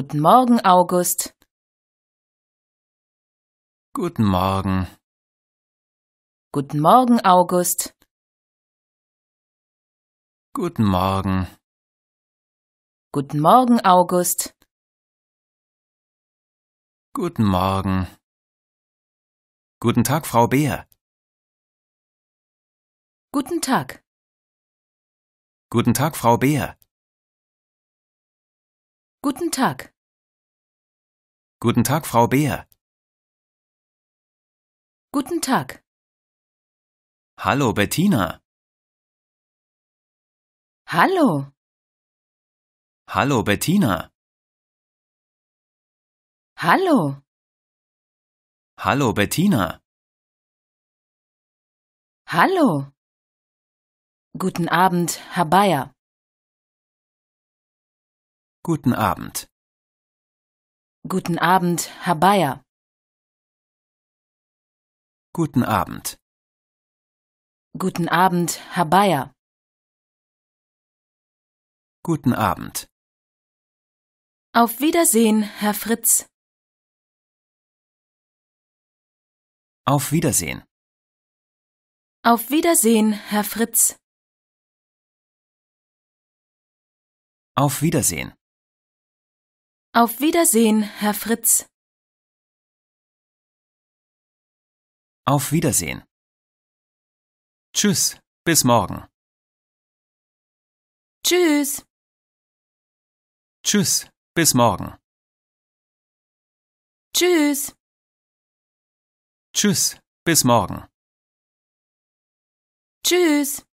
Guten Morgen, August. Guten Morgen. Guten Morgen, August. Guten Morgen. Guten Morgen, August. Guten Morgen. Guten Tag, Frau Beer. Guten Tag. Guten Tag, Frau Beer. Guten Tag. Guten Tag, Frau Beer. Guten Tag. Hallo, Bettina. Hallo. Hallo, Bettina. Hallo. Hallo, Bettina. Hallo. Guten Abend, Herr Bayer. Guten Abend. Guten Abend, Herr Bayer. Guten Abend. Guten Abend, Herr Bayer. Guten Abend. Auf Wiedersehen, Herr Fritz. Auf Wiedersehen. Auf Wiedersehen, Herr Fritz. Auf Wiedersehen. Auf Wiedersehen, Herr Fritz. Auf Wiedersehen. Tschüss, bis morgen. Tschüss. Tschüss, bis morgen. Tschüss. Tschüss, bis morgen. Tschüss.